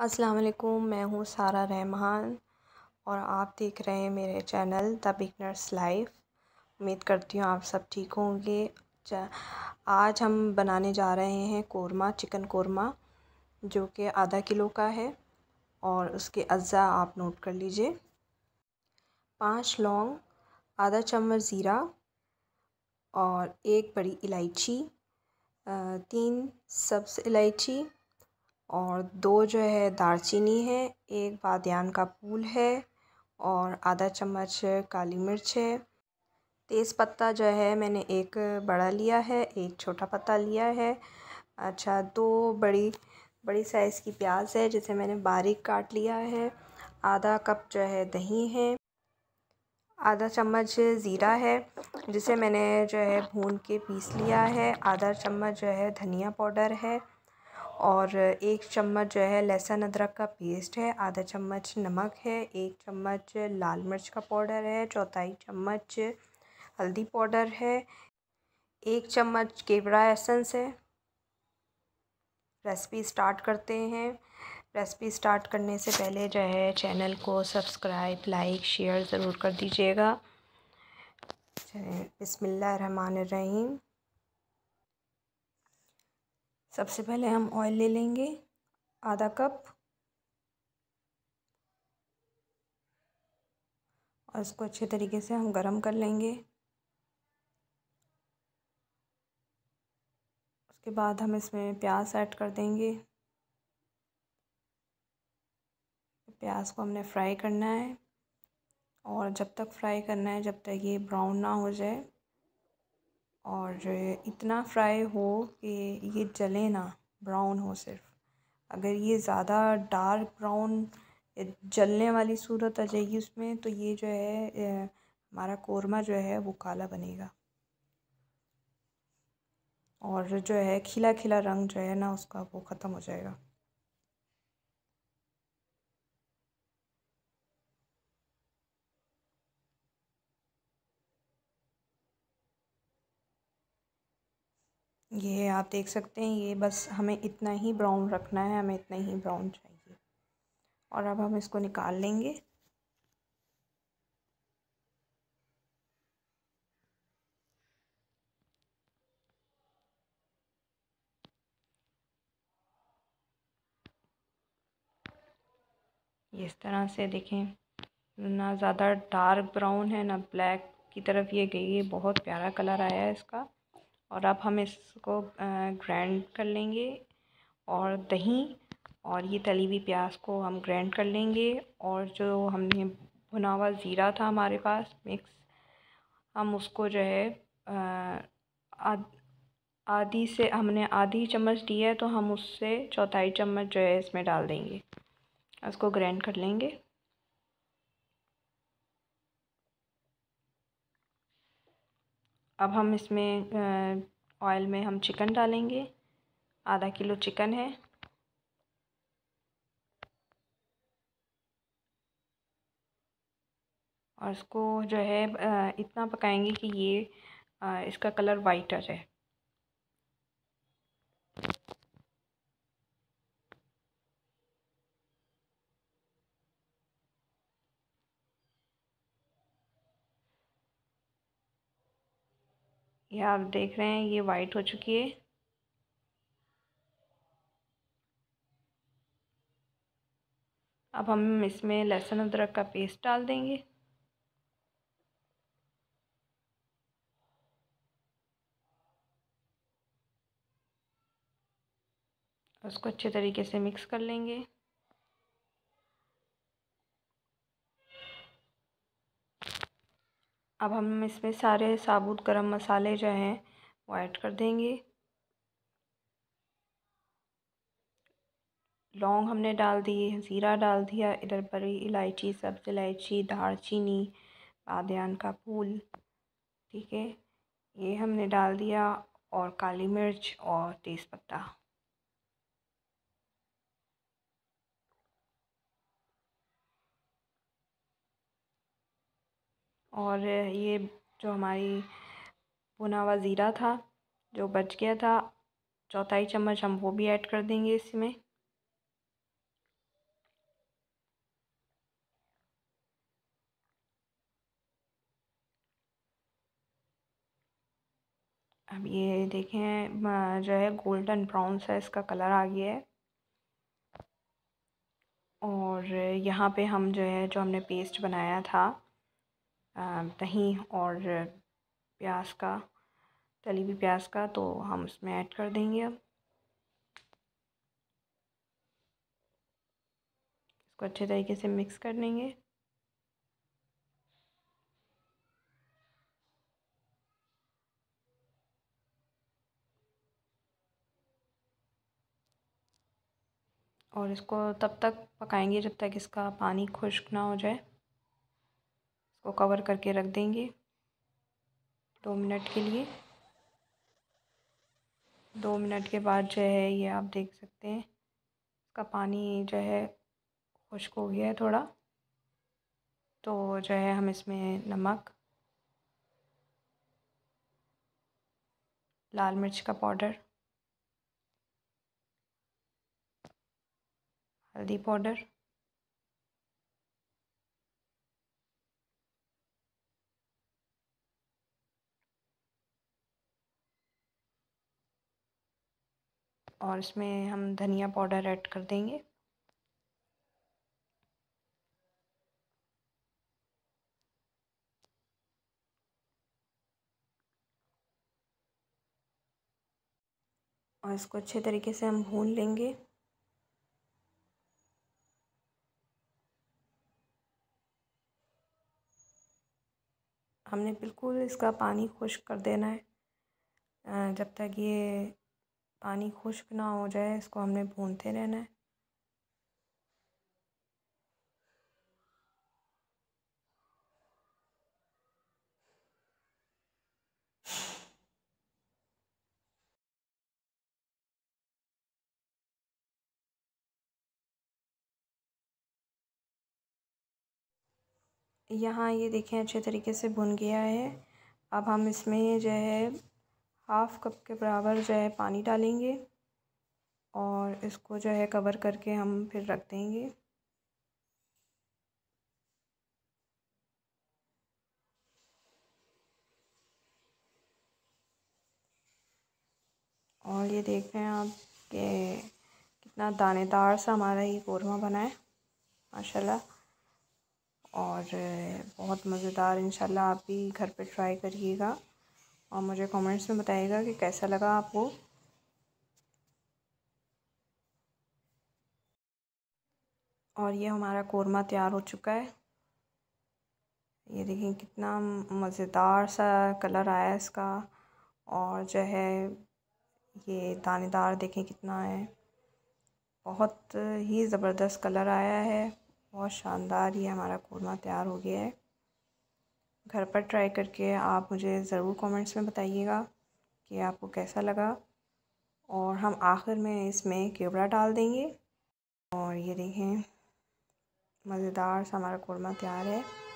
असलकुम मैं हूँ सारा रहमान और आप देख रहे हैं मेरे चैनल द बिगनर्स लाइफ उम्मीद करती हूँ आप सब ठीक होंगे आज हम बनाने जा रहे हैं कोरमा चिकन कोरमा जो कि आधा किलो का है और उसके अज्जा आप नोट कर लीजिए पाँच लौंग आधा चम्मच ज़ीरा और एक बड़ी इलायची तीन सब्ज़ इलायची और दो जो है दालचीनी है एक बादयान का फूल है और आधा चम्मच काली मिर्च है तेज़ पत्ता जो है मैंने एक बड़ा लिया है एक छोटा पत्ता लिया है अच्छा दो बड़ी बड़ी साइज़ की प्याज है जिसे मैंने बारीक काट लिया है आधा कप जो है दही है आधा चम्मच ज़ीरा है जिसे मैंने जो है भून के पीस लिया है आधा चम्मच जो है धनिया पाउडर है और एक चम्मच जो है लहसुन अदरक का पेस्ट है आधा चम्मच नमक है एक चम्मच लाल मिर्च का पाउडर है चौथाई चम्मच हल्दी पाउडर है एक चम्मच केवड़ा एसेंस है रेसिपी स्टार्ट करते हैं रेसिपी स्टार्ट करने से पहले जो है चैनल को सब्सक्राइब लाइक शेयर ज़रूर कर दीजिएगा बिसमिल्ल रहीम सबसे पहले हम ऑयल ले लेंगे आधा कप और इसको अच्छे तरीके से हम गरम कर लेंगे उसके बाद हम इसमें प्याज ऐड कर देंगे प्याज को हमने फ्राई करना है और जब तक फ्राई करना है जब तक ये ब्राउन ना हो जाए और इतना फ्राई हो कि ये जले ना ब्राउन हो सिर्फ अगर ये ज़्यादा डार्क ब्राउन जलने वाली सूरत आ जाएगी उसमें तो ये जो है हमारा कौरमा जो है वो काला बनेगा और जो है खिला खिला रंग जो है ना उसका वो ख़त्म हो जाएगा ये आप देख सकते हैं ये बस हमें इतना ही ब्राउन रखना है हमें इतना ही ब्राउन चाहिए और अब हम इसको निकाल लेंगे इस तरह से देखें ना ज़्यादा डार्क ब्राउन है ना ब्लैक की तरफ ये गई है बहुत प्यारा कलर आया है इसका और अब हम इसको ग्राइंड कर लेंगे और दही और ये तली हुई प्याज को हम ग्राइंड कर लेंगे और जो हमने भुना हुआ ज़ीरा था हमारे पास मिक्स हम उसको जो है आधी से हमने आधी चम्मच दी है तो हम उससे चौथाई चम्मच जो है इसमें डाल देंगे उसको ग्राइंड कर लेंगे अब हम इसमें ऑयल में हम चिकन डालेंगे आधा किलो चिकन है और इसको जो है इतना पकाएंगे कि ये इसका कलर वाइट आ जाए ये आप देख रहे हैं ये वाइट हो चुकी है अब हम इसमें लहसुन अदरक का पेस्ट डाल देंगे उसको अच्छे तरीके से मिक्स कर लेंगे अब हम इसमें सारे साबुत गरम मसाले जो हैं वो ऐड कर देंगे लौंग हमने डाल दिए ज़ीरा डाल दिया इधर बड़ी इलायची सब्ज़ इलायची चीनी बादन का फूल ठीक है ये हमने डाल दिया और काली मिर्च और तेज़पत्ता और ये जो हमारी भुना हुआ ज़ीरा था जो बच गया था चौथाई चम्मच हम वो भी ऐड कर देंगे इसमें अब ये देखें जो है गोल्डन ब्राउन सा इसका कलर आ गया है और यहाँ पे हम जो है जो हमने पेस्ट बनाया था दही और प्याज का तली हुई प्याज का तो हम इसमें ऐड कर देंगे अब इसको अच्छे तरीके से मिक्स कर लेंगे और इसको तब तक पकाएंगे जब तक इसका पानी खुश्क ना हो जाए को कवर करके रख देंगे दो मिनट के लिए दो मिनट के बाद जो है ये आप देख सकते हैं इसका पानी जो है खुश्क हो गया है थोड़ा तो जो है हम इसमें नमक लाल मिर्च का पाउडर हल्दी पाउडर और इसमें हम धनिया पाउडर ऐड कर देंगे और इसको अच्छे तरीके से हम भून लेंगे हमने बिल्कुल इसका पानी खुश कर देना है जब तक ये पानी खुश्क ना हो जाए इसको हमने भूनते रहना है यहाँ ये देखें अच्छे तरीके से भुन गया है अब हम इसमें जो है हाफ़ कप के बराबर जो है पानी डालेंगे और इसको जो है कवर करके हम फिर रख देंगे और ये देख रहे हैं आप कि कितना दानेदार सा हमारा ये कौरमा बना है माशाल्लाह और बहुत मज़ेदार इंशाल्लाह आप भी घर पे ट्राई करिएगा और मुझे कमेंट्स में बताइएगा कि कैसा लगा आपको और ये हमारा कौरमा तैयार हो चुका है ये देखिए कितना मज़ेदार सा कलर आया है इसका और जो है ये दानेदार देखें कितना है बहुत ही ज़बरदस्त कलर आया है बहुत शानदार ये हमारा कोरमा तैयार हो गया है घर पर ट्राई करके आप मुझे ज़रूर कमेंट्स में बताइएगा कि आपको कैसा लगा और हम आखिर में इसमें केवड़ा डाल देंगे और ये देखें मज़ेदार सा हमारा कौरमा तैयार है